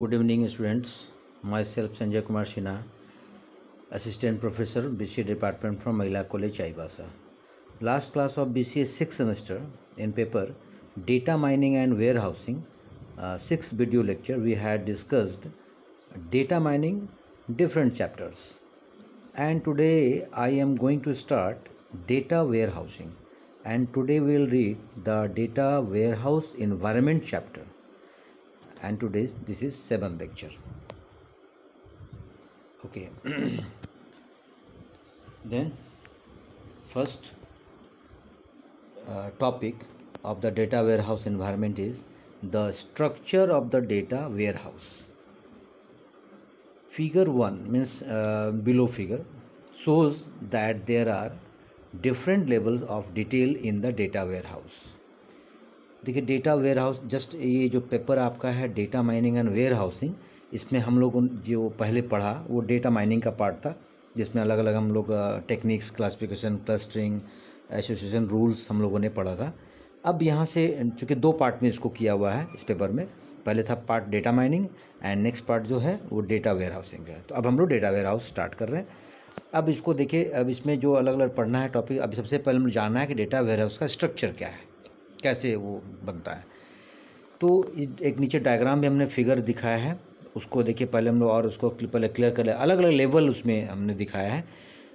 Good evening students, myself Sanjay Kumar Shina, Assistant Professor BCA Department from Mahila College, Aibasa. Last class of BCA 6th semester in paper Data Mining and Warehousing, 6th uh, video lecture we had discussed data mining different chapters and today I am going to start data warehousing and today we will read the data warehouse environment chapter and today's this is seventh lecture okay then first uh, topic of the data warehouse environment is the structure of the data warehouse figure 1 means uh, below figure shows that there are different levels of detail in the data warehouse देखिए data warehouse just ये जो paper आपका है data mining and warehousing इसमें हम लोग जो पहले पढ़ा वो डेटा माइनिंग का पार्ट था जिसमें अलग अलग हम लोग techniques classification clustering association rules हम लोगों ने पढ़ा था अब यहाँ से चूँकि दो पार्ट में इसको किया हुआ है इस पेपर में पहले था part data mining and next part जो है वो डेटा वेयर हाउसिंग है तो अब हम लोग डेटा वेयर हाउस स्टार्ट कर रहे हैं अब इसको देखिए अब इसमें जो अलग अलग पढ़ना है टॉपिक अभी सबसे पहले हम जानना है कि डेटा वेयर हाउस का स्ट्रक्चर क्या है कैसे वो बनता है तो एक नीचे डायग्राम भी हमने फिगर दिखाया है उसको देखिए पहले हम लोग और उसको पहले क्लियर कर अलग अलग लेवल उसमें हमने दिखाया है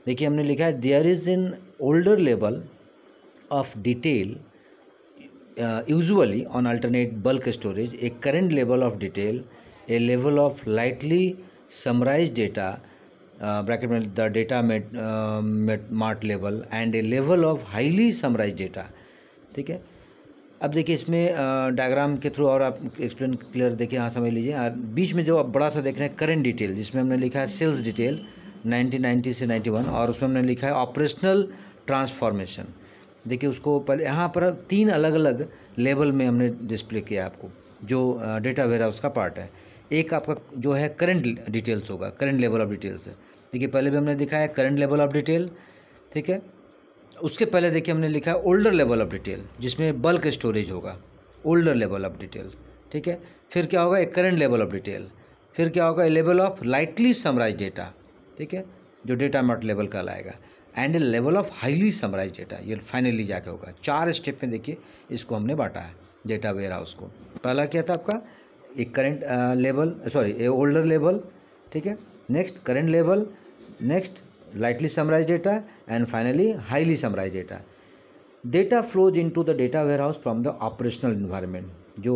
देखिए हमने लिखा है there is an older level of detail usually on alternate bulk storage a current level of detail a level of lightly summarise data bracket में द डेटा मेट mart level and a level of highly summarise data ठीक है अब देखिए इसमें diagram के through और आप एक्सप्लेन क्लियर देखिए यहाँ समझ लीजिए और बीच में जो आप बड़ा सा देख रहे हैं करेंट डिटेल जिसमें हमने लिखा है सेल्स डिटेल 1990 से 91 और उसमें हमने लिखा है ऑपरेशनल ट्रांसफॉर्मेशन देखिए उसको पहले यहाँ पर तीन अलग अलग लेवल में हमने डिस्प्ले किया आपको जो डेटा वेयर उसका पार्ट है एक आपका जो है करंट डिटेल्स होगा करंट लेवल ऑफ डिटेल्स है देखिए पहले भी हमने दिखाया करंट लेवल ऑफ डिटेल ठीक है उसके पहले देखिए हमने लिखा है ओल्डर लेवल ऑफ डिटेल जिसमें बल्क स्टोरेज होगा ओल्डर लेवल ऑफ डिटेल ठीक है फिर क्या होगा एक करेंट लेवल ऑफ डिटेल फिर क्या होगा level of lightly summarise data ठीक है जो डेटा नॉट लेवल का लाएगा and level of highly summarise data ये फाइनली जाके होगा चार स्टेप में देखिए इसको हमने बांटा है डेटा वेयर हाउस को पहला क्या था आपका एक current level sorry a older level ठीक है next current level next lightly summarized data and finally highly summarized data data flows into the data warehouse from the operational environment जो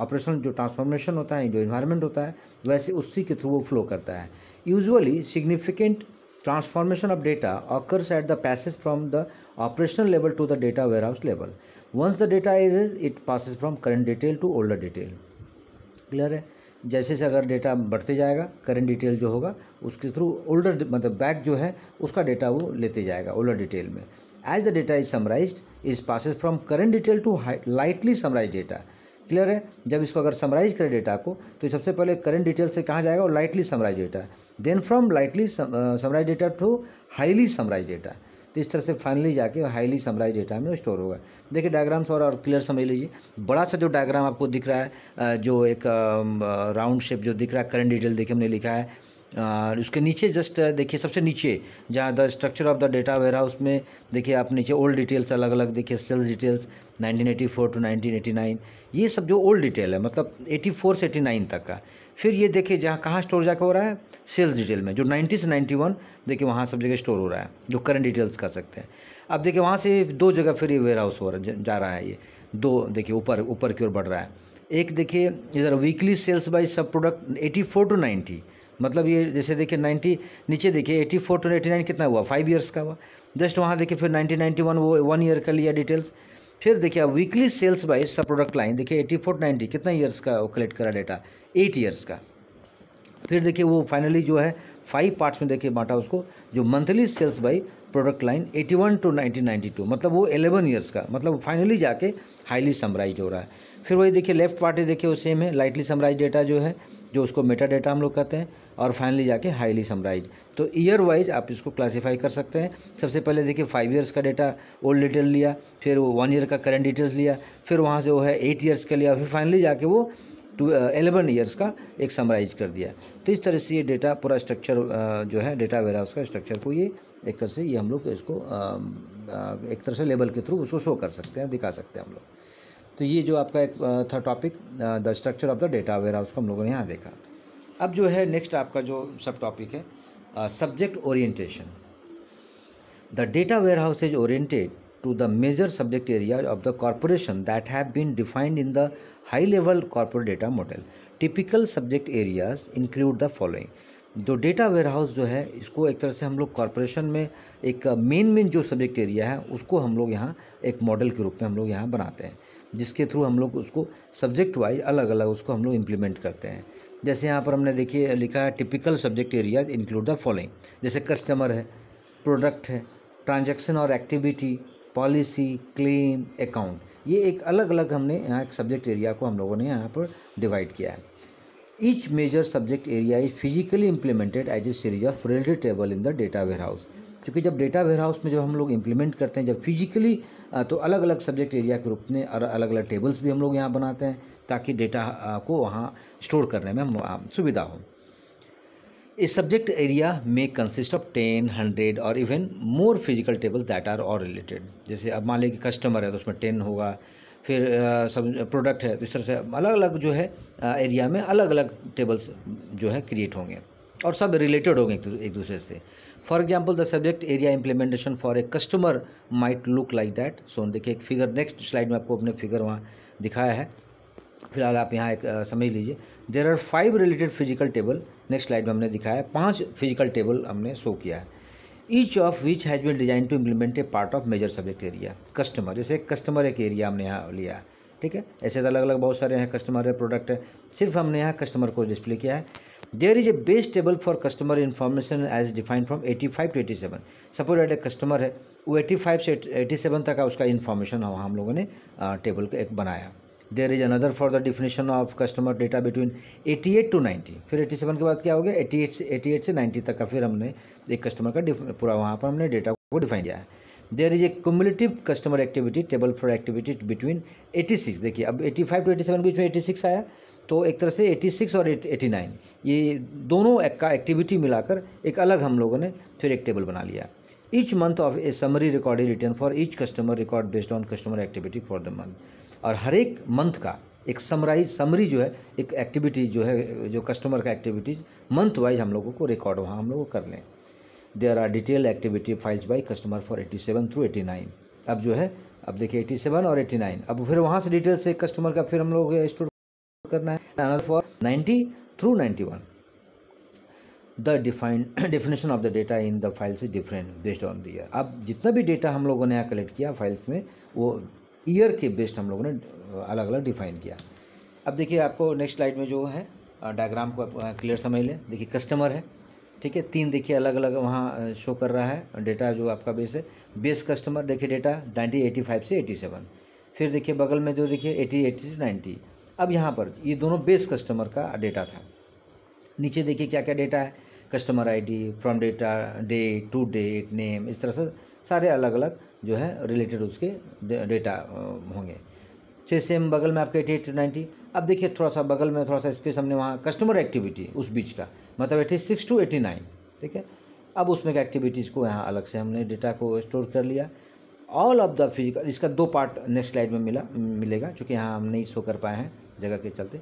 operational जो ट्रांसफॉर्मेशन होता है जो इन्वायरमेंट होता है वैसे उसी के थ्रू वो फ्लो करता है usually significant transformation of data occurs at the passage from the operational level to the data warehouse level once the data is it passes from current detail to older detail clear है जैसे जैसे अगर data बढ़ते जाएगा current detail जो होगा उसके through older मतलब बैक जो है उसका डेटा वो लेते जाएगा ओल्डर डिटेल में as the data is summarise is passes from current detail to lightly summarise data clear है जब इसको अगर समराइज करें डेटा को तो सबसे पहले करंट डिटेल से कहाँ जाएगा और lightly summarise data then from lightly summarise data to highly summarise data तो इस तरह से फाइनली जाके हाईली समराइज डेटा में स्टोर होगा देखिए डायग्राम्स और, और क्लियर समझ लीजिए बड़ा सा जो डायग्राम आपको दिख रहा है जो एक राउंड शेप जो दिख रहा है करंट डिटेल देखिए हमने लिखा है उसके नीचे जस्ट देखिए सबसे नीचे जहाँ the structure of the data वेरा उसमें देखिए आप नीचे ओल्ड डिटेल्स अलग अलग देखिए सेल्स डिटेल्स 1984 टू नाइनटीन ये सब जो ओल्ड डिटेल है मतलब 84 से 89 तक का फिर ये देखिए जहाँ कहाँ स्टोर जाकर हो रहा है सेल्स डिटेल में जो 90 से 91 देखिए वहाँ सब जगह स्टोर हो रहा है जो करंट डिटेल्स कर सकते हैं अब देखिए वहाँ से दो जगह फिर ये वेयर हाउस हो रहा जा रहा है ये दो देखिए ऊपर ऊपर की ओर बढ़ रहा है एक देखिए इधर weekly sales by sub product eighty four to ninety मतलब ये जैसे देखिए नाइन्टी नीचे देखिए eighty four to eighty nine कितना हुआ फाइव ईयर्स का हुआ जस्ट वहाँ देखिए फिर नाइन्टी नाइन्टी वन वो वन ईयर का लिया डिटेल्स फिर देखिए weekly sales by sub product line देखिए एटी फोर नाइन्टी कितना ईयर्स का कलेक्ट करा डेटा एट ईयर्स का फिर देखिए वो फाइनली जो है फाइव पार्ट्स में देखिए बांटा उसको जो monthly sales by product line eighty one to nineteen two मतलब वो एलेवन ईयर्स का मतलब फाइनली जाके हाईली समराइज हो रहा है फिर वही देखिए लेफ्ट पार्ट देखिए वो सेम है लाइटली समराइज डेटा जो है जो उसको मेटा डेटा हम लोग कहते हैं और फाइनली जाके हाईली समराइज तो ईयर वाइज आप इसको क्लासीफाई कर सकते हैं सबसे पहले देखिए फाइव ईयर्स का डेटा ओल्ड डिटेल लिया फिर वन ईयर का करेंट डिटेल्स लिया फिर वहाँ से वो है एट ईयर्स का लिया फिर फाइनली जाके वो टू एलेवन ईयर्स का एक समराइज कर दिया तो इस तरह से ये डेटा पूरा स्ट्रक्चर जो है डेटा वेरा उसका स्ट्रक्चर को ये एक तरह से ये हम लोग इसको एक तरह से लेबल के थ्रू उसको शो कर सकते हैं दिखा सकते हैं हम लोग तो ये जो आपका एक था topic the structure of the data warehouse का हम लोगों ने यहाँ देखा अब जो है नेक्स्ट आपका जो सब टॉपिक है subject orientation the data warehouse is oriented to the major subject area of the corporation that have been defined in the high level corporate data model typical subject areas include the following जो data warehouse जो है इसको एक तरह से हम लोग corporation में एक मेन uh, मेन जो सब्जेक्ट एरिया है उसको हम लोग यहाँ एक मॉडल के रूप में हम लोग यहाँ बनाते हैं जिसके थ्रू हम लोग उसको सब्जेक्ट वाइज अलग अलग उसको हम लोग इम्प्लीमेंट करते हैं जैसे यहाँ पर हमने देखिए लिखा है typical subject areas include the following जैसे कस्टमर है प्रोडक्ट है ट्रांजेक्शन और एक्टिविटी पॉलिसी क्लेम अकाउंट ये एक अलग अलग हमने यहाँ एक सब्जेक्ट एरिया को हम लोगों ने यहाँ पर डिवाइड किया है each major subject area is physically implemented as a series of related table in the data warehouse क्योंकि जब डेटा वेयर हाउस में जब हम लोग इम्प्लीमेंट करते हैं जब फिजिकली तो अलग अलग सब्जेक्ट एरिया के रूप में और अलग अलग टेबल्स भी हम लोग यहाँ बनाते हैं ताकि डेटा को वहाँ स्टोर करने में सुविधा हो a subject area may consist of ten hundred और even more physical table that are और रिलेटेड जैसे अब मान लें कि है तो उसमें टेन होगा फिर सब प्रोडक्ट है तो इस तरह से अलग अलग जो है एरिया में अलग अलग टेबल्स जो है क्रिएट होंगे और सब रिलेटेड होंगे एक दूसरे से for example the subject area implementation for a customer might look like that so देखिए एक फिगर नेक्स्ट स्लाइड में आपको अपने फिगर वहाँ दिखाया है फिलहाल आप यहाँ एक समझ लीजिए there are five related physical table next slide में हमने दिखाया पांच फिजिकल टेबल हमने शो किया है each of which has been design to implement a part of major subject area customer जैसे कस्टमर एक एरिया हमने यहाँ लिया ठीक है ऐसे तो अलग अलग बहुत सारे हैं कस्टमर है प्रोडक्ट है सिर्फ हमने यहाँ कस्टमर को डिस्प्ले किया है there is a base table for customer information as defined from eighty five to eighty seven suppose at a customer है वो एटी फाइव से एटी सेवन तक का उसका इन्फॉर्मेशन हम लोगों ने टेबल को एक बनाया there is another for the definition of customer data between 88 to 90 फिर 87 के बाद क्या हो गया 88 से 88 से 90 तक का फिर हमने एक कस्टमर का पूरा वहाँ पर हमने डेटा को डिफाइन किया है there is a cumulative customer activity table for activity between 86 देखिए अब 85 टू एटी के बीच में 86 आया तो एक तरह से 86 और 89 ये दोनों एक का एक्टिविटी मिलाकर एक अलग हम लोगों ने फिर एक टेबल बना लिया each month of a summary record is return for each customer record based on customer activity for the month और हर एक मंथ का एक समराइज समरी जो है एक एक्टिविटी जो है जो कस्टमर का एक्टिविटीज मंथ वाइज हम लोगों को रिकॉर्ड वहाँ हम लोग कर लें there are detail activity files by customer for eighty seven through eighty nine अब जो है अब देखिए एटी सेवन और एटी नाइन अब फिर वहाँ से डिटेल से कस्टमर का फिर हम लोग स्टोर करना है for ninety through ninety one the define definition of the data in the files is different based on the अब जितना भी डेटा हम लोगों ने यहाँ कलेक्ट किया फाइल्स में वो ईयर के बेस्ड हम लोगों ने अलग अलग डिफाइन किया अब देखिए आपको नेक्स्ट स्लाइड में जो है डायग्राम को आप क्लियर समझ लें देखिए कस्टमर है ठीक है तीन देखिए अलग अलग वहाँ शो कर रहा है डेटा जो आपका बेस है बेस कस्टमर देखिए डेटा नाइन्टीन एटी फाइव से एटी सेवन फिर देखिए बगल में जो देखिए एटी एटी से नाइन्टी अब यहाँ पर ये दोनों बेस कस्टमर का डेटा था नीचे देखिए क्या क्या डेटा है customer ID from data day to date name इस तरह से सारे अलग अलग जो है रिलेटेड उसके डेटा होंगे फिर सेम बगल में आपके एटी एट टू नाइन्टी अब देखिए थोड़ा सा बगल में थोड़ा सा स्पेस हमने वहाँ कस्टमर एक्टिविटी उस बीच का मतलब eighty six to eighty nine ठीक है अब उसमें का एक्टिविटीज़ को यहाँ अलग से हमने डेटा को स्टोर कर लिया ऑल ऑफ द फिजिकल इसका दो पार्ट नेक्स्ट स्लाइड में मिला मिलेगा चूँकि यहाँ हम नहीं शो कर पाए हैं जगह के चलते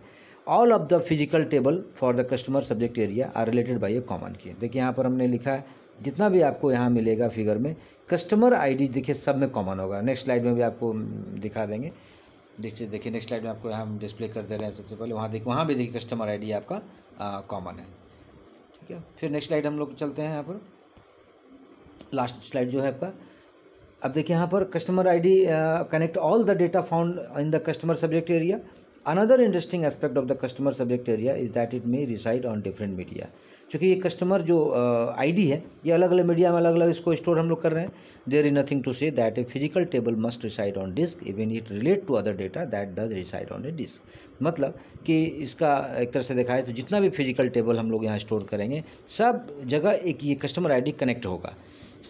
all of the physical table for the customer subject area are related by a common key देखिए यहाँ पर हमने लिखा है जितना भी आपको यहाँ मिलेगा फिगर में कस्टमर आईडी देखिए सब में कॉमन होगा नेक्स्ट स्लाइड में भी आपको दिखा देंगे देखिए देखिए नेक्स्ट स्लाइड में आपको यहाँ डिस्प्ले कर दे रहे हैं सबसे पहले वहाँ देखिए वहाँ भी देखिए कस्टमर आईडी आपका कॉमन है ठीक है फिर नेक्स्ट स्लाइड हम लोग चलते हैं यहाँ पर लास्ट स्लाइड जो है आपका अब देखिए यहाँ पर customer ID connect all the data found in the customer subject area another interesting aspect of the customer subject area is that it may reside on different media चूंकि ये कस्टमर जो आईडी uh, है ये अलग अलग media में अलग अलग इसको स्टोर हम लोग कर रहे हैं there is nothing to say that a physical table must reside on disk even it relate to other data that does reside on a disk मतलब कि इसका एक तरह से देखा है तो जितना भी फिजिकल टेबल हम लोग यहाँ स्टोर करेंगे सब जगह एक ये कस्टमर आईडी कनेक्ट होगा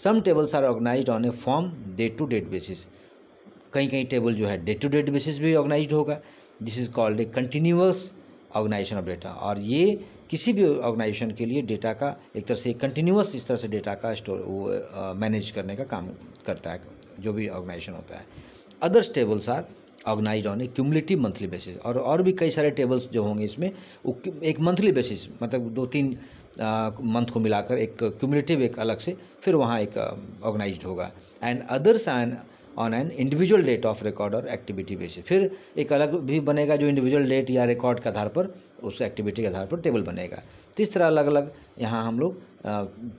some tables are organize on a form day to date basis कहीं कहीं टेबल जो है डे टू डेट बेसिस भी ऑर्गेनाइज होगा this is called a continuous organization of data और ये किसी भी ऑर्गेनाइजेशन के लिए डेटा का एक तरह से कंटिन्यूस इस तरह से डेटा का स्टोर वो मैनेज करने का काम करता है जो भी ऑर्गेनाइजेशन होता है others tables are organize on a cumulative monthly basis और और भी कई सारे टेबल्स जो होंगे इसमें वो एक मंथली बेसिस मतलब दो तीन मंथ को मिलाकर एक क्यूमलेटिव एक अलग से फिर वहाँ एक ऑर्गेनाइज होगा and others and on an individual date of record और एक्टिविटी बेसिस फिर एक अलग भी बनेगा जो इंडिविजुअल डेट या रिकॉर्ड के आधार पर उस एक्टिविटी के आधार पर टेबल बनेगा तो इस तरह अलग अलग यहाँ हम लोग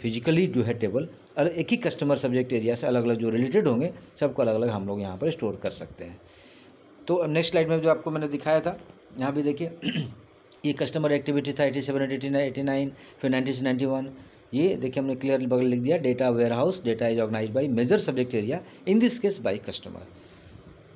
फिजिकली जो है टेबल अलग एक ही कस्टमर सब्जेक्ट एरिया से अलग अलग जो रिलेटेड होंगे सबको अलग अलग हम लोग यहाँ पर स्टोर कर सकते हैं तो नेक्स्ट स्लाइड में जो आपको मैंने दिखाया था यहाँ भी देखिए ये कस्टमर एक्टिविटी था eighty seven eighty nine eighty nine फिर नाइनटीन नाइन्टी वन ये देखिए हमने क्लियर बगल लिख दिया data warehouse data is organize by major subject area in this case by customer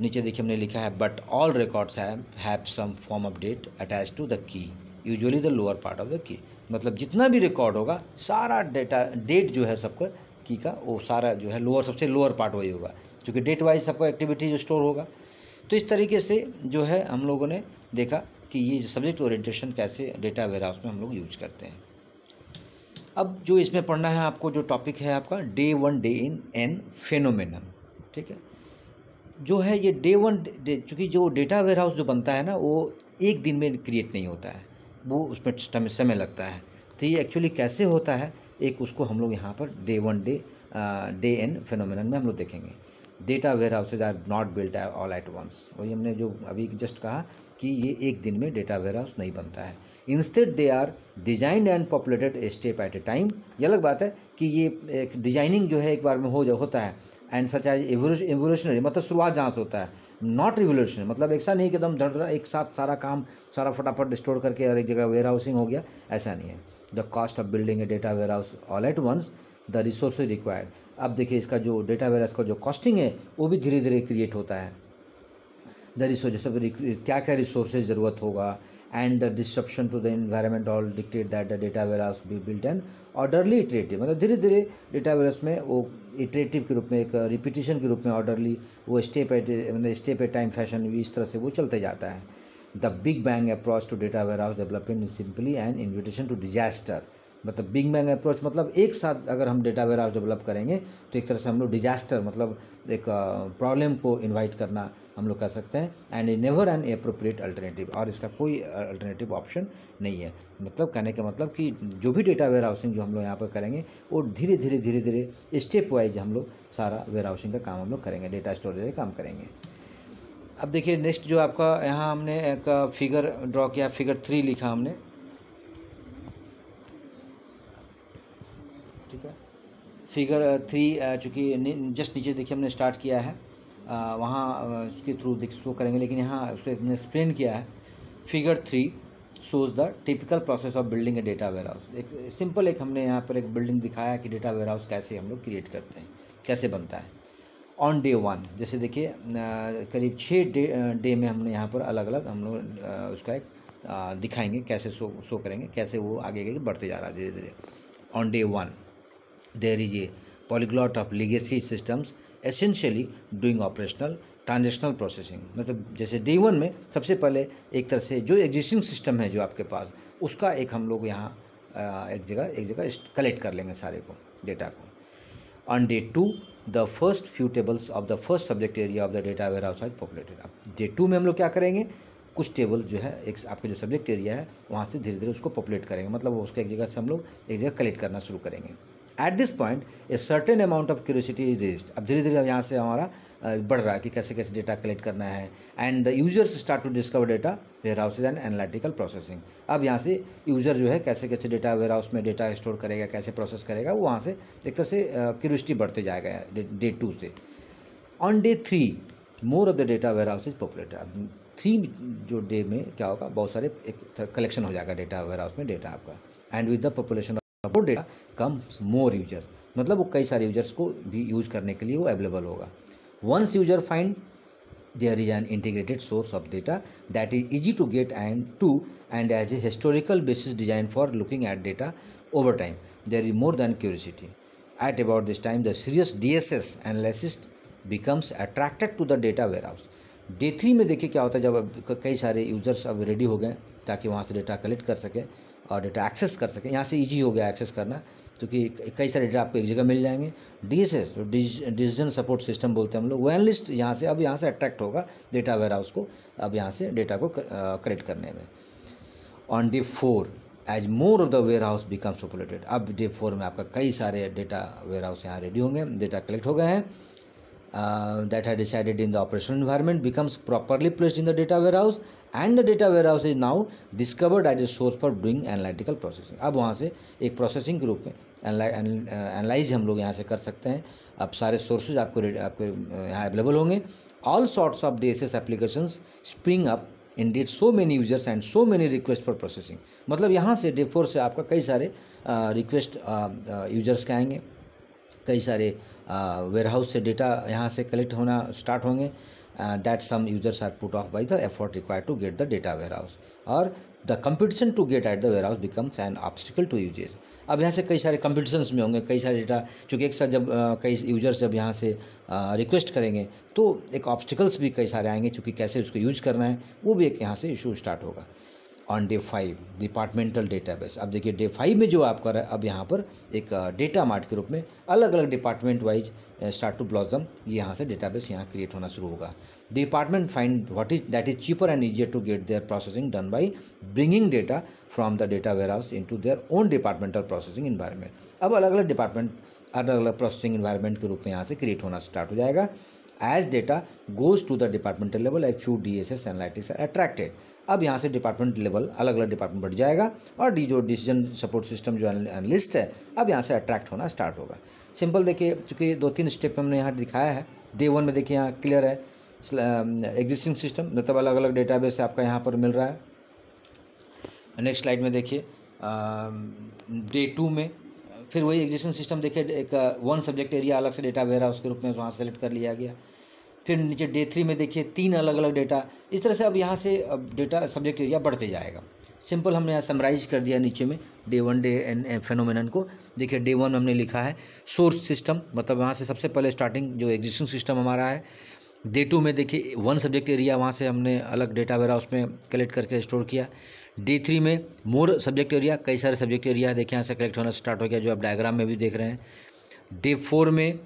नीचे देखिए हमने लिखा है but all records have some form update attach to the key usually the lower part of the key मतलब जितना भी record होगा सारा डेटा डेट जो है सबका की का वो सारा जो है लोअर सबसे लोअर पार्ट वही होगा क्योंकि डेट वाइज सबका एक्टिविटी जो स्टोर होगा तो इस तरीके से जो है हम लोगों ने देखा कि ये सब्जेक्ट ओरिएंटेशन कैसे डेटा वेयर हाउस में हम लोग यूज करते हैं अब जो इसमें पढ़ना है आपको जो टॉपिक है आपका day one day in n phenomenon ठीक है जो है ये डे वन डे चूँकि जो डेटा वेयर हाउस जो बनता है ना वो एक दिन में क्रिएट नहीं होता है वो उसमें समय लगता है तो ये एक्चुअली कैसे होता है एक उसको हम लोग यहाँ पर day one day day n phenomenon में हम लोग देखेंगे data warehouses are not built all at once वही हमने जो अभी जस्ट कहा कि ये एक दिन में डेटा वेयर हाउस नहीं बनता है instead they are designed and populated step at a time ये अलग बात है कि ये एक डिजाइनिंग जो है एक बार में हो जा होता है एंड सच एज एवोल्यूशनरी मतलब शुरुआत जहाँ से होता है नॉट रिवोल्यूशनरी मतलब ऐसा नहीं कि एकदम धड़ धड़ एक साथ सारा काम सारा फटाफट स्टोर करके और एक जगह वेयर हाउसिंग हो गया ऐसा नहीं है the cost of building a data warehouse all at once the resource required अब देखिए इसका जो डेटा वेयर हाउस का जो कॉस्टिंग है वो भी धीरे धीरे क्रिएट होता है द रिसोर्स जैसे क्या क्या रिसोर्सेज ज़रूरत होगा and the disruption to the environment all dictate that the data warehouse be built and orderly iterative मतलब धीरे धीरे डेटा वेयरहाउस में वो इटरेटिव के रूप में एक रिपीटिशन के रूप में ऑर्डरली वो स्टेप एट मतलब स्टेप एट टाइम फैशन भी इस तरह से वो चलते जाता है the big bang approach to data warehouse development is simply and invitation to disaster मतलब बिग बैंग अप्रोच मतलब एक साथ अगर हम डेटा वेयर हाउस डेवलप करेंगे तो एक तरह से हम लोग डिजास्टर मतलब एक प्रॉब्लम uh, को इन्वाइट करना हम लोग कह सकते हैं and is never an appropriate alternative और इसका कोई अल्टरनेटिव ऑप्शन नहीं है मतलब कहने का मतलब कि जो भी डेटा वेयर हाउसिंग जो हम लोग यहाँ पर करेंगे वो धीरे धीरे धीरे धीरे स्टेप वाइज हम लोग सारा वेयर हाउसिंग का काम हम लोग करेंगे डेटा स्टोरेज का काम करेंगे अब देखिए नेक्स्ट जो आपका यहाँ हमने एक फिगर ड्रॉ किया फिगर थ्री लिखा हमने ठीक है फिगर थ्री चूँकि जस्ट नीचे देखिए हमने स्टार्ट किया है वहाँ उसके थ्रू दिख शो करेंगे लेकिन यहाँ उसको हमने एक्सप्लेन किया है figure three shows the typical process of building a data warehouse एक सिंपल एक हमने यहाँ पर एक बिल्डिंग दिखाया कि डेटा वेयर हाउस कैसे हम लोग क्रिएट करते हैं कैसे बनता है ऑन डे वन जैसे देखिए करीब छः डे डे में हमने यहाँ पर अलग अलग हम लोग उसका एक दिखाएंगे कैसे शो शो करेंगे कैसे वो आगे आगे बढ़ते जा रहा है धीरे धीरे on day one there is a polyglot of legacy systems essentially doing operational transactional processing मतलब जैसे डे वन में सबसे पहले एक तरह से जो एग्जिस्टिंग सिस्टम है जो आपके पास उसका एक हम लोग यहाँ एक जगह एक जगह कलेक्ट कर लेंगे सारे को डेटा को on day two the first few tables of the first subject area of the data warehouse आज पॉपुलेटेड अब डे टू में हम लोग क्या करेंगे कुछ टेबल जो है एक आपके जो सब्जेक्ट एरिया है वहाँ से धीरे धीरे उसको पॉपुलेट करेंगे मतलब उसको एक जगह से हम लोग एक जगह कलेक्ट करना शुरू करेंगे at this point a certain amount of curiosity is raised अब धीरे धीरे यहाँ से हमारा बढ़ रहा है कि कैसे कैसे डेटा कलेक्ट करना है and the users start to discover data warehouse and analytical processing अब यहाँ से यूजर जो है कैसे कैसे डेटा वेयर हाउस में डेटा स्टोर करेगा कैसे प्रोसेस करेगा वो वहाँ से एक तरह से क्यूरोसिटी बढ़ते जाएगा डे टू से on day three more of the data warehouse is populate अब थ्री जो डे में क्या होगा बहुत सारे एक कलेक्शन हो जाएगा डेटा वेयर हाउस में डेटा आपका एंड विद द पॉपुलेशन मतलब डेटा कम मोर यूजर्स मतलब वो कई सारे यूजर्स को भी यूज करने के लिए वो अवेलेबल होगा once user find there is an integrated source of data that is easy to get and to and as a historical basis design for looking at data over time there is more than curiosity at about this time the serious D S S analysis becomes attracted to the data warehouse day three में देखिए क्या होता है जब कई सारे users अब ready हो गए ताकि वहाँ से डेटा कलेक्ट कर सकें और डेटा एक्सेस कर सकें यहाँ से ईजी हो गया एक्सेस करना क्योंकि तो कई सारे डेटा आपको एक जगह मिल जाएंगे D S S decision support system बोलते हैं हम लोग वैन लिस्ट यहाँ से अब यहाँ से अट्रैक्ट होगा डेटा वेयर हाउस को अब यहाँ से डेटा को क्रिएट करने में on day four as more of the warehouse becomes populated अब डे फोर में आपका कई सारे डेटा वेयर हाउस यहाँ रेडी होंगे डेटा कलेक्ट हो गए हैं that had decided in the operation environment becomes properly placed in the data warehouse and the data warehouse is now discovered as a source for doing analytical processing अब वहाँ से एक processing के रूप में analyse uh, हम लोग यहाँ से कर सकते हैं अब सारे सोर्सेज आपको आपके uh, यहाँ अवेलेबल होंगे all sorts of D S S application spring up indeed so many users and so many request for processing मतलब यहाँ से डे फोर से आपका कई सारे रिक्वेस्ट uh, यूजर्स के आएंगे कई सारे वेयरहाउस से डेटा यहाँ से कलेक्ट होना स्टार्ट होंगे uh, that some users are put off by the effort required to get the data warehouse or the competition to get at the warehouse house becomes an to to अब यहाँ से कई सारे competitions में होंगे कई सारे डेटा चूँकि एक साथ जब uh, कई यूजर्स जब यहाँ से रिक्वेस्ट uh, करेंगे तो एक ऑब्स्टिकल्स भी कई सारे आएंगे चूँकि कैसे उसको यूज करना है वो भी एक यहाँ से इशू स्टार्ट होगा on day five departmental database अब देखिए डे फाइव में जो रहे हैं अब यहाँ पर एक डेटा मार्ट के रूप में अलग अलग department wise start to blossom यहाँ से डेटाबेस यहाँ क्रिएट होना शुरू होगा department find what is that is cheaper and easier to get their processing done by bringing data from the data warehouse into their own departmental processing environment अब अलग अलग department अलग अलग processing environment के रूप में यहाँ से क्रिएट होना स्टार्ट हो जाएगा as goes to the departmental level departmental level D S S analytics are attracted अब यहाँ से डिपार्टमेंट लेवल अलग अलग डिपार्टमेंट बढ़ जाएगा और डी जो डिसीजन सपोर्ट सिस्टम जो एनलिस्ट है अब यहाँ से अट्रैक्ट होना स्टार्ट होगा सिंपल देखिए चूँकि दो तीन स्टेप हमने यहाँ दिखाया है डे वन में देखिए यहाँ क्लियर है एग्जिस्टिंग सिस्टम um, मतलब अलग अलग डेटाबेस आपका यहाँ पर मिल रहा है नेक्स्ट स्लाइड में देखिए डे um, टू में फिर वही एग्जिस्टिंग सिस्टम देखिए एक वन सब्जेक्ट एरिया अलग से डेटा वेरा उसके रूप में वहाँ सेलेक्ट कर लिया गया फिर नीचे डे थ्री में देखिए तीन अलग अलग डेटा इस तरह से अब यहाँ से अब डेटा सब्जेक्ट एरिया बढ़ते जाएगा सिंपल हमने यहाँ समराइज कर दिया नीचे में day one day and phenomenon को देखिए डे वन हमने लिखा है सोर्स सिस्टम मतलब वहाँ से सबसे पहले स्टार्टिंग जो एग्जिस्टिंग सिस्टम हमारा है डे टू में देखिए वन सब्जेक्ट एरिया वहाँ से हमने अलग डेटा वगैरह उसमें कलेक्ट करके स्टोर किया डे थ्री में मोर सब्जेक्ट एरिया कई सारे सब्जेक्ट एरिया देखिए यहाँ से कलेक्ट होना स्टार्ट हो गया जो आप डायग्राम में भी देख रहे हैं डे फोर में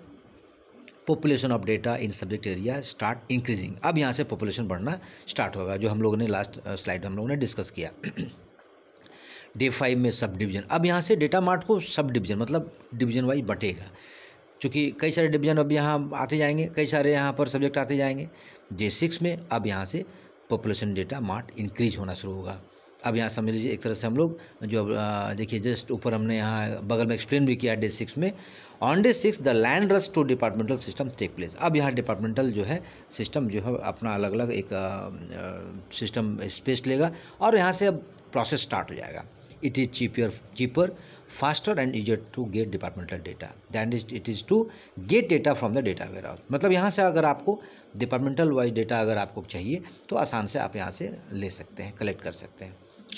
population of data in subject area start increasing अब यहाँ से पॉपुलेशन बढ़ना स्टार्ट होगा जो हम लोगों ने लास्ट स्लाइड में हम लोगों ने डिस्कस किया डे फाइव में सब डिवीजन अब यहाँ से डेटा मार्ट को सब डिवीजन मतलब डिवीजन वाइज बटेगा क्योंकि कई सारे डिवीजन अब यहाँ आते जाएंगे कई सारे यहाँ पर सब्जेक्ट आते जाएंगे डे सिक्स में अब यहाँ से पॉपुलेशन डेटा मार्ट इंक्रीज होना शुरू होगा अब यहाँ समझ लीजिए एक तरह से हम लोग जो देखिए जस्ट ऊपर हमने यहाँ बगल में एक्सप्लेन भी किया डे सिक्स में on day six the land rush to departmental system take place अब यहाँ डिपार्टमेंटल जो है सिस्टम जो है अपना अलग अलग एक सिस्टम स्पेस लेगा और यहाँ से अब प्रोसेस स्टार्ट हो जाएगा it cheaper cheaper faster and easier to get departmental data than is it is to get data from the data ware warehouse मतलब यहाँ से अगर आपको डिपार्टमेंटल वाइज डेटा अगर आपको चाहिए तो आसान से आप यहाँ से ले सकते हैं कलेक्ट कर सकते हैं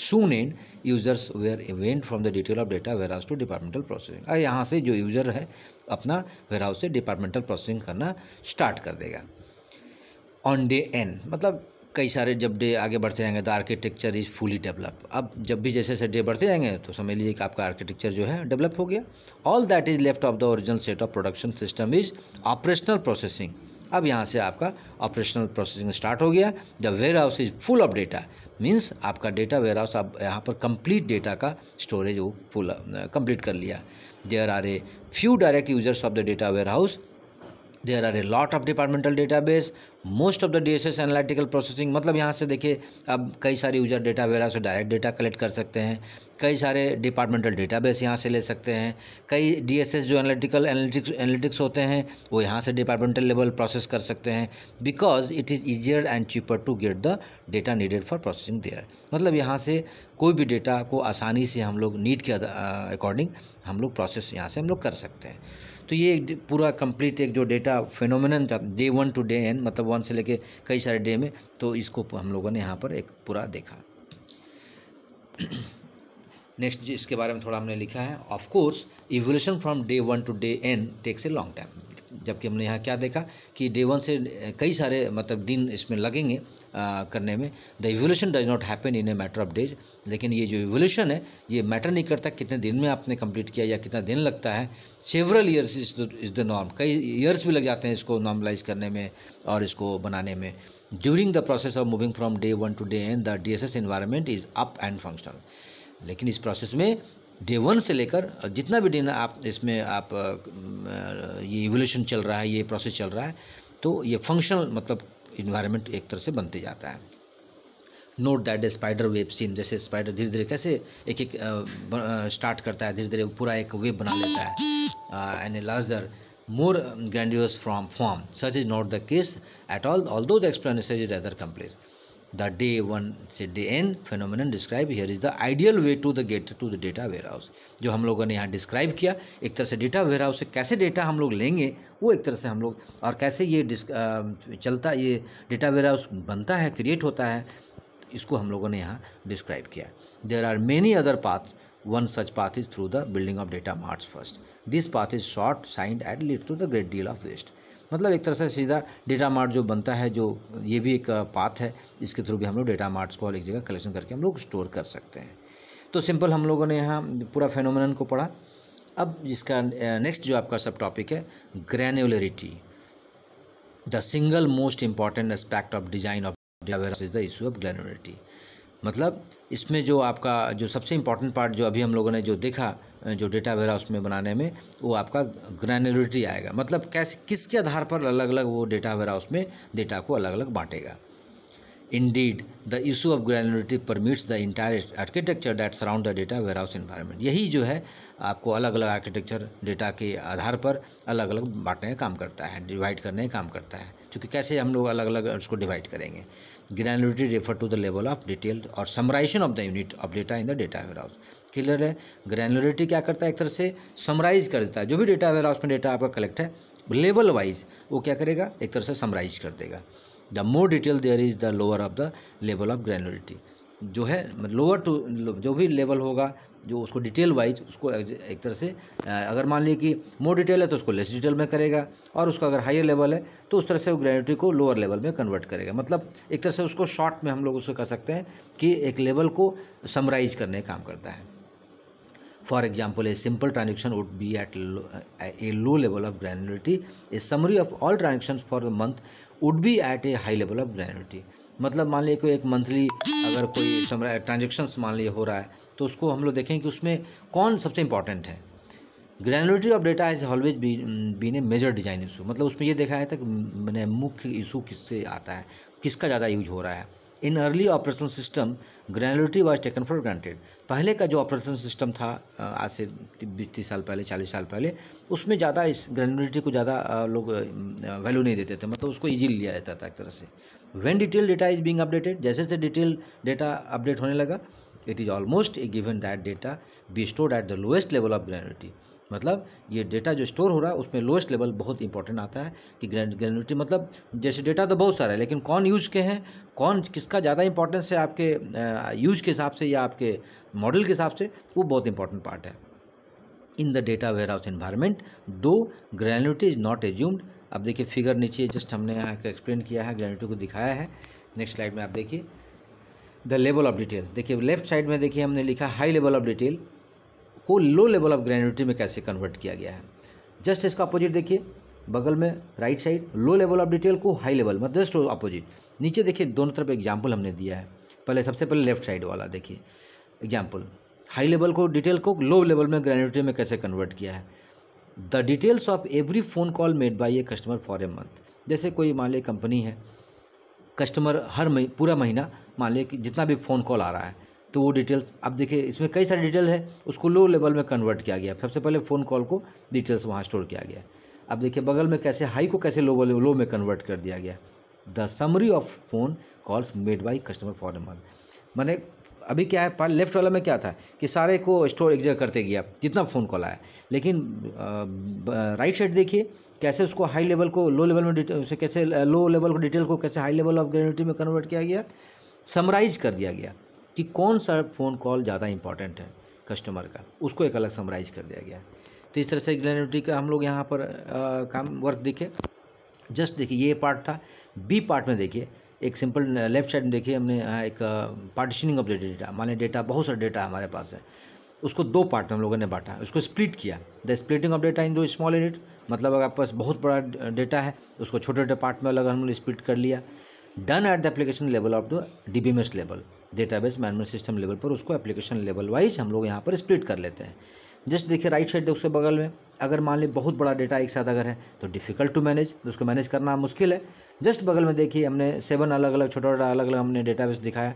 soon and users where event from the detail of data warehouse to departmental processing और यहाँ से जो यूज़र है अपना हाउस से डिपार्टमेंटल प्रोसेसिंग करना स्टार्ट कर देगा ऑन डे एन मतलब कई सारे जब डे आगे बढ़ते जाएंगे तो आर्किटेक्चर इज़ फुली डेवलप अब जब भी जैसे जैसे डे बढ़ते जाएंगे तो समझ लीजिए कि आपका आर्किटेक्चर जो है डेवलप हो गया all that is left of the original set of production system is operational processing अब यहाँ से आपका ऑपरेशनल प्रोसेसिंग स्टार्ट हो गया the warehouse is full of data means आपका डेटा वेयर हाउस आप यहाँ पर कंप्लीट डेटा का स्टोरेज वो फुल कंप्लीट कर लिया there are a few direct users of the data warehouse there are a lot of departmental database most of the D S S analytical processing मतलब यहाँ से देखिए अब कई सारे यूजर डेटा वगैरह से डायरेक्ट डेटा कलेक्ट कर सकते हैं कई सारे डिपार्टमेंटल डेटाबेस यहाँ से ले सकते हैं कई डी एस एस जो एनालिटिकल एनालिटिक्स एनालिटिक्स होते हैं वो यहाँ से डिपार्टमेंटल लेवल प्रोसेस कर सकते हैं because it is easier and cheaper to get the data needed for processing there मतलब यहाँ से कोई भी डेटा को आसानी से हम लोग नीड के अकॉर्डिंग हम लोग प्रोसेस यहाँ से हम लोग कर सकते हैं तो ये एक पूरा कंप्लीट एक जो डेटा फिनोमिन था day one to day N मतलब वन से लेके कई सारे डे में तो इसको हम लोगों ने यहाँ पर एक पूरा देखा नेक्स्ट इसके बारे में थोड़ा हमने लिखा है of course evolution from day one to day N takes a long time जबकि हमने यहाँ क्या देखा कि डे वन से कई सारे मतलब दिन इसमें लगेंगे आ, करने में the evolution does not happen in a matter of days लेकिन ये जो इवोल्यूशन है ये मैटर नहीं करता कितने दिन में आपने कंप्लीट किया या कितना दिन लगता है several years is the norm कई ईयर्स भी लग जाते हैं इसको नॉर्मलाइज करने में और इसको बनाने में during the process of moving from day one to day end the D S S environment is up and functional लेकिन इस प्रोसेस में डे वन से लेकर जितना भी दिन आप इसमें आप ये इवोल्यूशन चल रहा है ये प्रोसेस चल रहा है तो ये फंक्शनल मतलब इन्वायरमेंट एक तरह से बनते जाता है note that a spider web scene जैसे स्पाइडर धीरे धीरे कैसे एक एक स्टार्ट करता है धीरे धीरे पूरा एक वेब बना लेता है and a larger more from form such is not the case at all although the explanation is rather complex. the day one से day n phenomenon describe here is the ideal way to the get to the data warehouse जो हम लोगों ने यहाँ describe किया एक तरह से data warehouse से कैसे data हम लोग लेंगे वो एक तरह से हम लोग और कैसे ये चलता ये data warehouse बनता है create होता है इसको हम लोगों ने यहाँ describe किया there are many other paths one such path is through the building of data marts first this path is short signed and leads to the great deal of waste मतलब एक तरह से सीधा डेटा मार्ट जो बनता है जो ये भी एक पाथ है इसके थ्रू भी हम लोग डेटा मार्ट्स को एक जगह कलेक्शन करके हम लोग स्टोर कर सकते हैं तो सिंपल हम लोगों ने यहाँ पूरा फेनोमिन को पढ़ा अब इसका नेक्स्ट जो आपका सब टॉपिक है granularity the single most important aspect of design of is the issue of granularity मतलब इसमें जो आपका जो सबसे इम्पॉर्टेंट पार्ट जो अभी हम लोगों ने जो देखा जो डेटा वगैरह में बनाने में वो आपका ग्रैनुलरिटी आएगा मतलब कैसे किसके आधार पर अलग अलग वो डेटा वगैरह में डेटा को अलग अलग बांटेगा the issue of granularity permits the entire architecture architecture surround the data warehouse environment यही जो है आपको अलग अलग आर्किटेक्चर डेटा के आधार पर अलग अलग बांटने का काम करता है डिवाइड करने का काम करता है क्योंकि कैसे हम लोग अलग अलग उसको डिवाइड करेंगे granularity refer to the level of detail or summarization of the unit of data in the data warehouse clear है ग्रैनुलरिटी क्या करता है एक तरह से समराइज कर देता है जो भी डेटा वेयर हाउस में डेटा आपका कलेक्ट है लेवल वाइज वो क्या करेगा एक तरह से समराइज कर देगा the more detail there is the lower of the level of granularity जो है लोअर मतलब टू मतलब जो भी लेवल होगा जो उसको डिटेल वाइज उसको एक तरह से अगर मान लीजिए कि मोर डिटेल है तो उसको लेस डिटेल में करेगा और उसका अगर हायर लेवल है तो उस तरह से वो ग्रेनुटी को लोअर लेवल में कन्वर्ट करेगा मतलब एक तरह से उसको शॉर्ट में हम लोग उसको कह सकते हैं कि एक लेवल को समराइज करने काम करता है for example a simple transaction would be at a low level of of a summary of all transaction for the month would be at a high level of of मतलब मान लीजिए कोई एक मंथली अगर कोई ट्रांजेक्शन्स मान लीजिए हो रहा है तो उसको हम लोग देखें कि उसमें कौन सबसे इंपॉर्टेंट है granularity of data is always been a major design issue मतलब उसमें ये देखा जाता है कि mm, मैंने मुख्य इशू किससे आता है किसका ज़्यादा यूज हो रहा है in early operation system granularity was taken for granted पहले का जो ऑपरेशन सिस्टम था आज से बीस तीस साल पहले चालीस साल पहले उसमें ज़्यादा इस ग्रैनुलरिटी को ज़्यादा लोग वैल्यू नहीं देते थे मतलब उसको ईजी लिया जाता था एक तरह से when detail data is being updated जैसे जैसे डिटेल डेटा अपडेट होने लगा it is almost a given that data be stored at the lowest level of granularity मतलब ये डेटा जो स्टोर हो रहा है उसमें लोएस्ट लेवल बहुत इंपॉर्टेंट आता है कि ग्रेनिटी मतलब जैसे डेटा तो बहुत सारा है लेकिन कौन यूज़ के हैं कौन किसका ज़्यादा इंपॉर्टेंस है आपके यूज़ के हिसाब से या आपके मॉडल के हिसाब से वो बहुत इंपॉर्टेंट पार्ट है in the data warehouse environment दो ग्रेनिटी इज नॉट एज्यूम्ड अब देखिए फिगर नीचे जस्ट हमने यहाँ एक्सप्लेन किया है ग्रेनिटी को दिखाया है नेक्स्ट स्लाइड में आप देखिए द लेवल ऑफ डिटेल देखिए लेफ्ट साइड में देखिए हमने लिखा हाई लेवल ऑफ डिटेल को लो लेवल ऑफ ग्रेनुलिटी में कैसे कन्वर्ट किया गया है जस्ट इसका अपोजिट देखिए बगल में right side low level of detail को हाई लेवल मतलब जस्ट अपोजिट नीचे देखिए दोनों तरफ एग्जाम्पल हमने दिया है पहले सबसे पहले लेफ्ट साइड वाला देखिए एग्जाम्पल हाई लेवल को डिटेल को लो लेवल में ग्रेनुलिटी में कैसे कन्वर्ट किया है the details of every phone call made by a customer for a month जैसे कोई मान लिया कंपनी है कस्टमर हर मही, पूरा महीना मान लिया कि जितना भी फ़ोन कॉल आ रहा है तो वो डिटेल्स अब देखिए इसमें कई सारी डिटेल है उसको लो लेवल में कन्वर्ट किया गया सबसे पहले फ़ोन कॉल को डिटेल्स वहाँ स्टोर किया गया अब देखिए बगल में कैसे हाई को कैसे लो लो में कन्वर्ट कर दिया गया the summary of phone calls made by customer for a month मैंने अभी क्या है लेफ्ट वाला में क्या था कि सारे को स्टोर एक जगह करते गया जितना फ़ोन कॉल आया लेकिन राइट साइड देखिए कैसे उसको हाई लेवल को लो लेवल में उसे कैसे लो लेवल को डिटेल को कैसे हाई लेवल ऑफ ग्रेनिटी में कन्वर्ट किया गया समराइज कर दिया गया कि कौन सा फ़ोन कॉल ज़्यादा इंपॉर्टेंट है कस्टमर का उसको एक अलग समराइज कर दिया गया तो इस तरह से ग्रेनिटी का हम लोग यहाँ पर आ, काम वर्क देखे जस्ट देखिए ये पार्ट था बी पार्ट में देखिए एक सिंपल लेफ्ट साइड में देखिए हमने एक पार्टिशनिंग ऑफ डेटा माने डेटा बहुत सारा डेटा हमारे पास है उसको दो पार्ट में हम लोगों ने बांटा उसको स्प्लिट किया the splitting of data into small unit मतलब अगर आपके पास बहुत बड़ा डेटा है उसको छोटे छोटे पार्ट में अलग हम लोग स्प्लिट कर लिया done at the application level of the D B M S level database management system level पर उसको एप्लीकेशन लेवल वाइज हम लोग यहाँ पर स्प्लिट कर लेते हैं जस्ट देखिए राइट साइड उसके बगल में अगर मान ली बहुत बड़ा डेटा एक साथ अगर है तो डिफ़िकल्ट टू मैनेज उसको मैनेज करना मुश्किल है जस्ट बगल में देखिए हमने सेवन अलग अलग छोटा छोटा अलग अलग हमने डेटाबेस दिखाया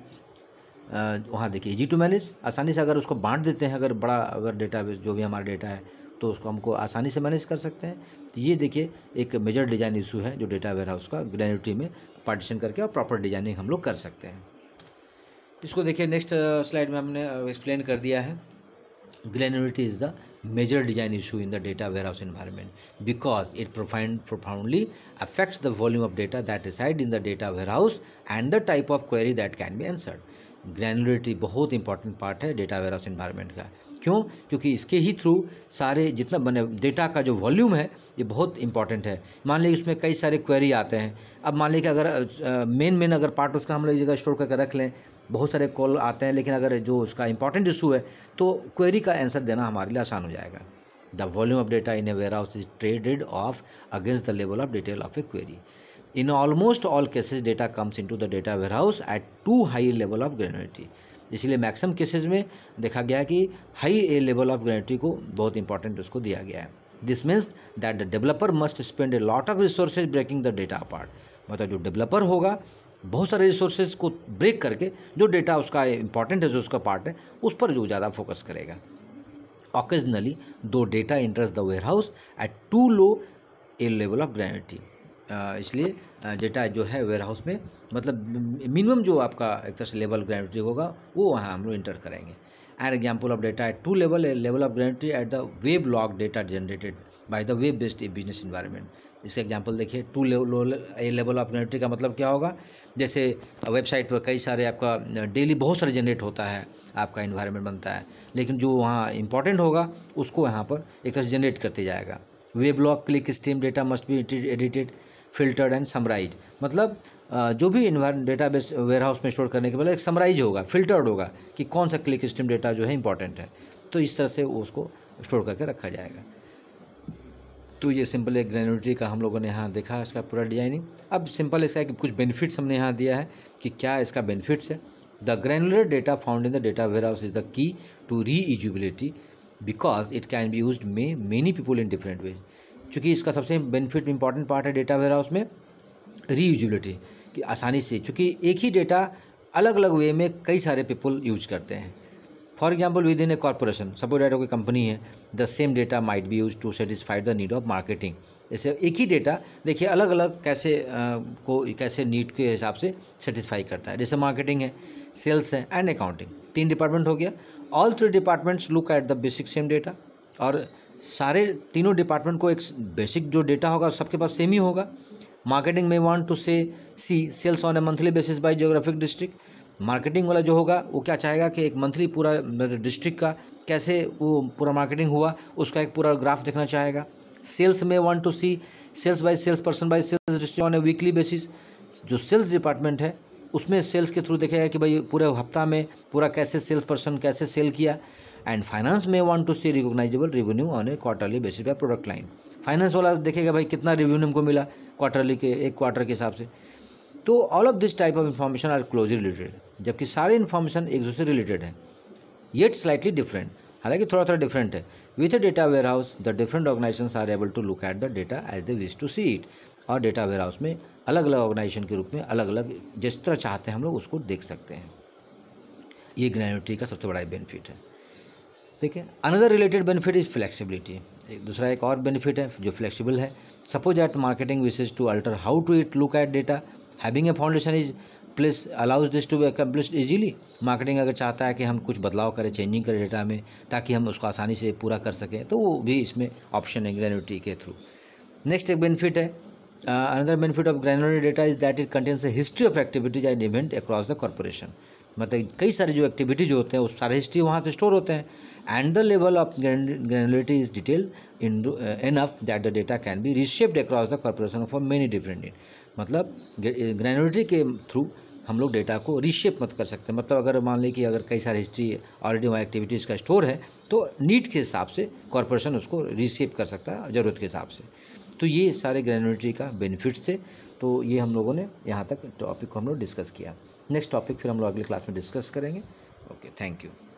वहाँ देखिए इजी टू मैनेज आसानी से अगर उसको बांट देते हैं अगर बड़ा अगर डेटाबेस जो भी हमारा डेटा है तो उसको हमको आसानी से मैनेज कर सकते हैं तो ये देखिए एक मेजर डिज़ाइन इशू है जो डेटा वेयर हाउस का ग्रेनिटी में पार्टीशन करके और प्रॉपर डिजाइनिंग हम लोग कर सकते हैं इसको देखिए नेक्स्ट स्लाइड में हमने एक्सप्लेन कर दिया है Granularity is the major design issue in the data warehouse environment because it profound, profoundly affects the volume of data that reside in the data warehouse and the type of query that can be answered. granularity बहुत important part है data warehouse environment का क्यों क्योंकि इसके ही through सारे जितना बने data का जो वॉल्यूम है ये बहुत इंपॉर्टेंट है मान लीजिए उसमें कई सारे क्वेरी आते हैं अब मान लीजिए अगर मेन मेन अगर पार्ट उसका हम लोग जगह स्टोर करके रख लें बहुत सारे कॉल आते हैं लेकिन अगर जो उसका इंपॉर्टेंट इशू है तो क्वेरी का आंसर देना हमारे लिए आसान हो जाएगा the volume of data in a warehouse is traded off against the level of detail of a query in all cases data comes into the data warehouse at too high level of granularity इसलिए maximum cases में देखा गया कि high a level of granularity को बहुत important उसको दिया गया है this means that the developer must spend a lot of resources breaking the data part मतलब जो डेवलपर होगा बहुत सारे रिसोर्सेज को ब्रेक करके जो डेटा उसका इंपॉर्टेंट है जो उसका पार्ट है उस पर जो ज़्यादा फोकस करेगा occasionally though data enters the warehouse at too low a level of gravity इसलिए डेटा जो है वेयरहाउस में मतलब मिनिमम जो आपका एक तरह से लेवल ग्रेविटी होगा वो वहाँ हम लोग इंटर करेंगे an example of data at too level level of gravity at the web log data generated by the web based business environment इसे एग्जाम्पल देखिए too low a level of inventory का मतलब क्या होगा जैसे वेबसाइट पर कई सारे आपका डेली बहुत सारे जनरेट होता है आपका इन्वायरमेंट बनता है लेकिन जो वहाँ इंपॉर्टेंट होगा उसको यहाँ पर एक तरह से जनरेट करते जाएगा weblog click stream data must be edited filtered and summarise मतलब जो भी डेटा बेस वेयरहाउस में स्टोर करने के बाद एक समराइज होगा फिल्टर्ड होगा कि कौन सा क्लिक स्ट्रीम डेटा जो है इंपॉर्टेंट है तो इस तरह से उसको स्टोर करके रखा जाएगा तो ये सिंपल एक ग्रेनुलिटी का हम लोगों ने यहाँ देखा इसका पूरा डिजाइनिंग अब सिंपल इसका कुछ बेनिफिट्स हमने यहाँ दिया है कि क्या इसका बेनिफिट्स है the granular data found in the data warehouse is the key to reusability because it can be use may many people in different ways चूँकि इसका सबसे बेनिफिट इंपॉर्टेंट पार्ट है डेटा वेयर हाउस में reusability कि आसानी से चूँकि एक ही डेटा अलग अलग वे में कई सारे पीपल यूज करते हैं for example within a corporation suppose data कोई कंपनी है the same data might be use to satisfied the need of marketing जैसे एक ही डेटा देखिए अलग अलग कैसे आ, को कैसे नीड के हिसाब से सेटिस्फाई करता है जैसे मार्केटिंग है सेल्स है एंड अकाउंटिंग तीन डिपार्टमेंट हो गया all three departments look at the basic same data और सारे तीनों डिपार्टमेंट को एक बेसिक जो डेटा होगा सबके पास सेम ही होगा मार्केटिंग में want to say see sales on a monthly basis by geographic district marketing वाला जो होगा वो क्या चाहेगा कि एक मंथली पूरा डिस्ट्रिक्ट का कैसे वो पूरा मार्केटिंग हुआ उसका एक पूरा ग्राफ देखना चाहेगा सेल्स में want to see sales by sales person by sales district on a weekly basis जो सेल्स डिपार्टमेंट है उसमें सेल्स के थ्रू देखेगा कि भाई पूरे हफ्ता में पूरा कैसे सेल्स पर्सन कैसे सेल किया एंड फाइनेंस में want to see recognisable revenue on a quarterly basis by product line finance वाला देखेगा भाई कितना रिवेन्यू हमको मिला क्वार्टरली के एक क्वार्टर के हिसाब से तो all of this type of information are closely related जबकि सारे इन्फॉर्मेशन एक दूसरे रिलेटेड हैं येट स्लाइटली डिफरेंट हालांकि थोड़ा थोड़ा डिफरेंट है with a data warehouse the different organisation are able to look at the data as they wish to see it और डेटा वेयर हाउस में अलग अलग ऑर्गेनाइजेशन के रूप में अलग अलग जिस तरह चाहते हैं हम लोग उसको देख सकते हैं ये ग्रेनिटी का सबसे बड़ा बेनिफिट है ठीक है another related benefit is flexibility एक दूसरा एक और बेनिफिट है जो फ्लेक्सिबल है suppose at marketing wishes to alter how to it look at data having a foundation is plus allows this to be accomplish easily marketing अगर चाहता है कि हम कुछ बदलाव करें चेंजिंग करें डेटा में ताकि हम उसको आसानी से पूरा कर सकें तो वो भी इसमें ऑप्शन है ग्रेनुटी के थ्रू नेक्स्ट एक बेनिफिट है another benefit of granular data is that is contains history of activities and event across the corporation मतलब कई सारे जो एक्टिविटीज होते हैं उस सारे हिस्ट्री वहाँ पे स्टोर होते हैं and the level of granularity is detail in enough that the data can be reshaped across the corporation for many different मतलब ग्रैनुलरिटी के थ्रू हम लोग डेटा को रीशेप मत कर सकते मतलब अगर मान लें कि अगर कई सारे हिस्ट्री ऑलरेडी वहाँ एक्टिविटीज़ का स्टोर है तो नीट के हिसाब से कॉरपोरेशन उसको रीशेप कर सकता है ज़रूरत के हिसाब से तो ये सारे ग्रैनुलरिटी का बेनिफिट्स थे तो ये हम लोगों ने यहाँ तक टॉपिक को हम लोग डिस्कस किया नेक्स्ट टॉपिक फिर हम लोग अगले क्लास में डिस्कस करेंगे ओके थैंक यू